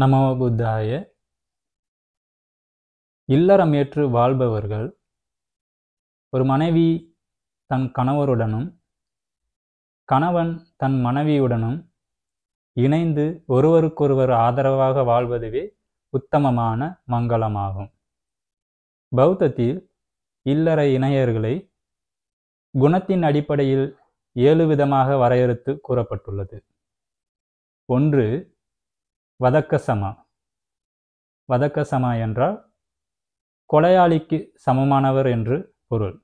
நமோ புத்தாய இல்லறம் ஏற்று வாழ்பவர்கள் ஒரு மனைவி தன் கணவருடனும் கணவன் தன் மனைவியுடனும் இணைந்து ஒருவருக்கொருவர் ஆதரவாக வாழ்வதுவே உத்தமமான மங்களமாகும் பௌத்தத்தில் இல்லற இணையர்களை குணத்தின் அடிப்படையில் ஏழு விதமாக வரையறுத்து கூறப்பட்டுள்ளது ஒன்று வதக்க சமா வதக்க சமா என்றால் கொலையாளிக்கு சமமானவர் என்று பொருள்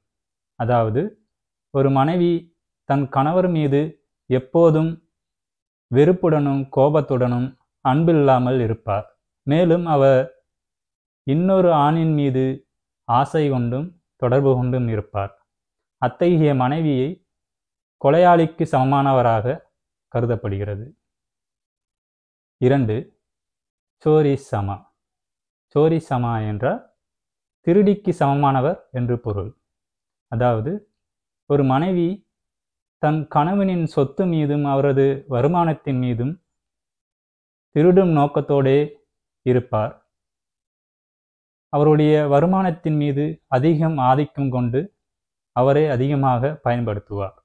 அதாவது ஒரு மனைவி தன் கணவர் மீது எப்போதும் வெறுப்புடனும் கோபத்துடனும் அன்பில்லாமல் இருப்பார் மேலும் அவர் இன்னொரு ஆணின் மீது ஆசை கொண்டும் தொடர்பு கொண்டும் இருப்பார் அத்தகைய மனைவியை கொலையாளிக்கு சமமானவராக கருதப்படுகிறது இரண்டு சோரி சமா சோரி சமா என்றால் திருடிக்கு சமமானவர் என்று பொருள் அதாவது ஒரு மனைவி தன் கணவனின் சொத்து மீதும் அவரது வருமானத்தின் மீதும் திருடும் நோக்கத்தோடே இருப்பார் அவருடைய வருமானத்தின் மீது அதிகம் ஆதிக்கம் கொண்டு அவரை அதிகமாக பயன்படுத்துவார்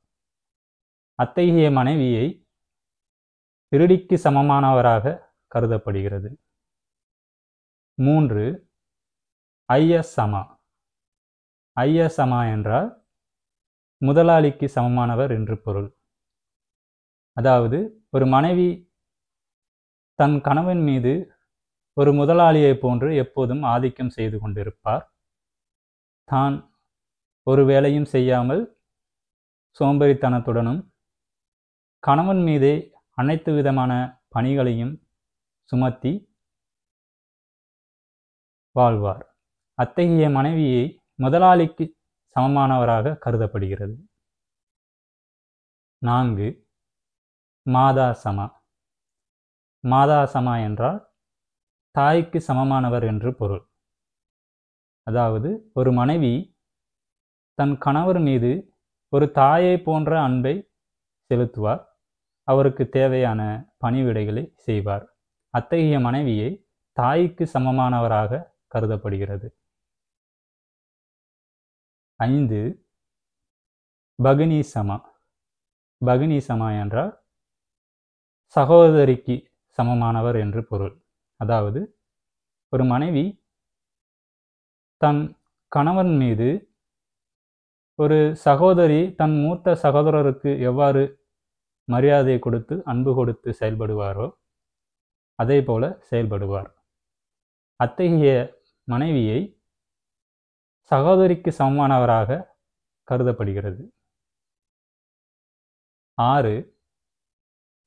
அத்தகைய மனைவியை திருடிக்கு சமமானவராக கருதப்படுகிறது மூன்று ஐயசமா ஐயசமா என்றால் முதலாளிக்கு சமமானவர் என்று பொருள் அதாவது ஒரு மனைவி தன் கணவன் மீது ஒரு முதலாளியை போன்று எப்போதும் ஆதிக்கம் செய்து கொண்டிருப்பார் தான் ஒரு வேலையும் செய்யாமல் சோம்பேறித்தனத்துடனும் கணவன் மீதே அனைத்து விதமான பணிகளையும் சுமத்தி வாழ்வார் அத்தகைய மனைவியை முதலாளிக்கு சமமானவராக கருதப்படுகிறது நான்கு மாதா சமா மாதா சமா என்றால் தாய்க்கு சமமானவர் என்று பொருள் அதாவது ஒரு மனைவி தன் கணவர் மீது ஒரு தாயை போன்ற அன்பை செலுத்துவார் அவருக்கு தேவையான பணிவிடைகளை செய்வார் அத்தகைய மனைவியை தாய்க்கு சமமானவராக கருதப்படுகிறது ஐந்து பகினி சமா பகினி சமா என்றால் சகோதரிக்கு சமமானவர் என்று பொருள் அதாவது ஒரு மனைவி தன் கணவன் மீது ஒரு சகோதரி தன் மூத்த சகோதரருக்கு எவ்வாறு மரியாதை கொடுத்து அன்பு கொடுத்து செயல்படுவாரோ அதே போல செயல்படுவார் அத்தகைய மனைவியை சகோதரிக்கு சமமானவராக கருதப்படுகிறது ஆறு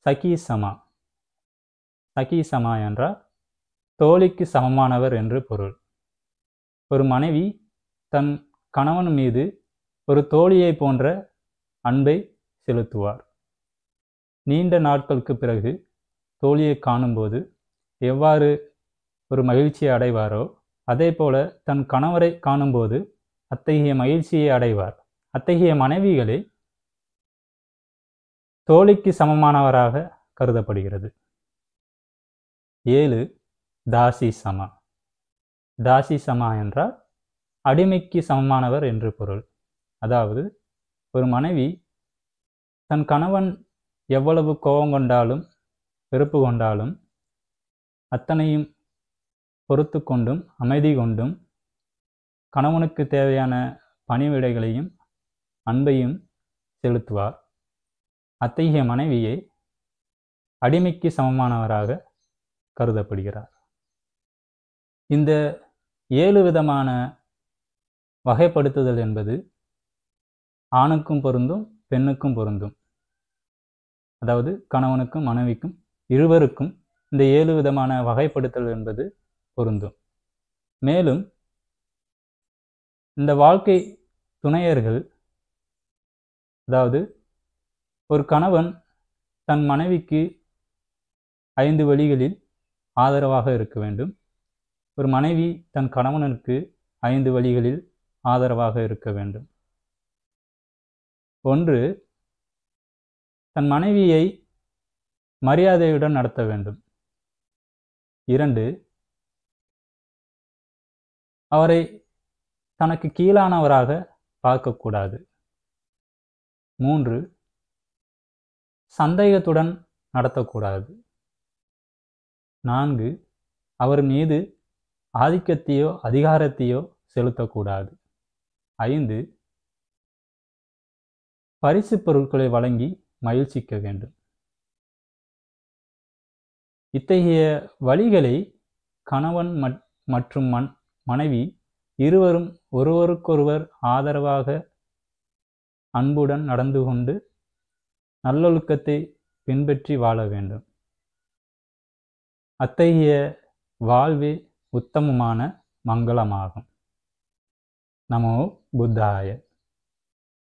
சகி சமா சகி சமா என்றால் தோழிக்கு சமமானவர் என்று பொருள் ஒரு மனைவி தன் கணவன் மீது ஒரு தோழியை போன்ற அன்பை செலுத்துவார் நீண்ட நாட்களுக்கு பிறகு தோழியை காணும்போது எவ்வாறு ஒரு மகிழ்ச்சியை அடைவாரோ அதே போல தன் கணவரை காணும்போது அத்தகைய மகிழ்ச்சியை அடைவார் அத்தகைய மனைவிகளே தோழிக்கு சமமானவராக கருதப்படுகிறது ஏழு தாசி சமா தாசி சமா என்றால் அடிமைக்கு சமமானவர் என்று பொருள் அதாவது ஒரு மனைவி தன் கணவன் எவ்வளவு கோபம் கொண்டாலும் வெறுப்பு கொண்டாலும் அத்தனையும் பொறுத்து கொண்டும் அமைதி கொண்டும் கணவனுக்கு தேவையான பணிவிடைகளையும் அன்பையும் செலுத்துவார் அத்தகைய மனைவியை அடிமைக்கு சமமானவராக கருதப்படுகிறார் இந்த ஏழு விதமான வகைப்படுத்துதல் என்பது ஆணுக்கும் பொருந்தும் பெண்ணுக்கும் பொருந்தும் அதாவது கணவனுக்கும் மனைவிக்கும் இருவருக்கும் இந்த ஏழு விதமான வகைப்படுத்தல் என்பது பொருந்தும் மேலும் இந்த வாழ்க்கை துணையர்கள் அதாவது ஒரு கணவன் தன் மனைவிக்கு ஐந்து வழிகளில் ஆதரவாக இருக்க வேண்டும் ஒரு மனைவி தன் கணவனுக்கு ஐந்து வழிகளில் ஆதரவாக இருக்க வேண்டும் ஒன்று தன் மனைவியை மரியாதையுடன் நடத்த வேண்டும் இரண்டு அவரை தனக்கு கீழானவராக பார்க்கக்கூடாது மூன்று சந்தேகத்துடன் நடத்தக்கூடாது நான்கு அவர் மீது ஆதிக்கத்தையோ அதிகாரத்தையோ செலுத்தக்கூடாது ஐந்து பரிசு பொருட்களை வழங்கி மகிழ்ச்சிக்க வேண்டும் இத்தகைய வழிகளை கணவன் மற்றும் மன் மனைவி இருவரும் ஒருவருக்கொருவர் ஆதரவாக அன்புடன் நடந்து கொண்டு நல்லொழுக்கத்தை பின்பற்றி வாழ வேண்டும் அத்தகைய வாழ்வே உத்தமமான மங்களமாகும் நமோ புத்தாயர்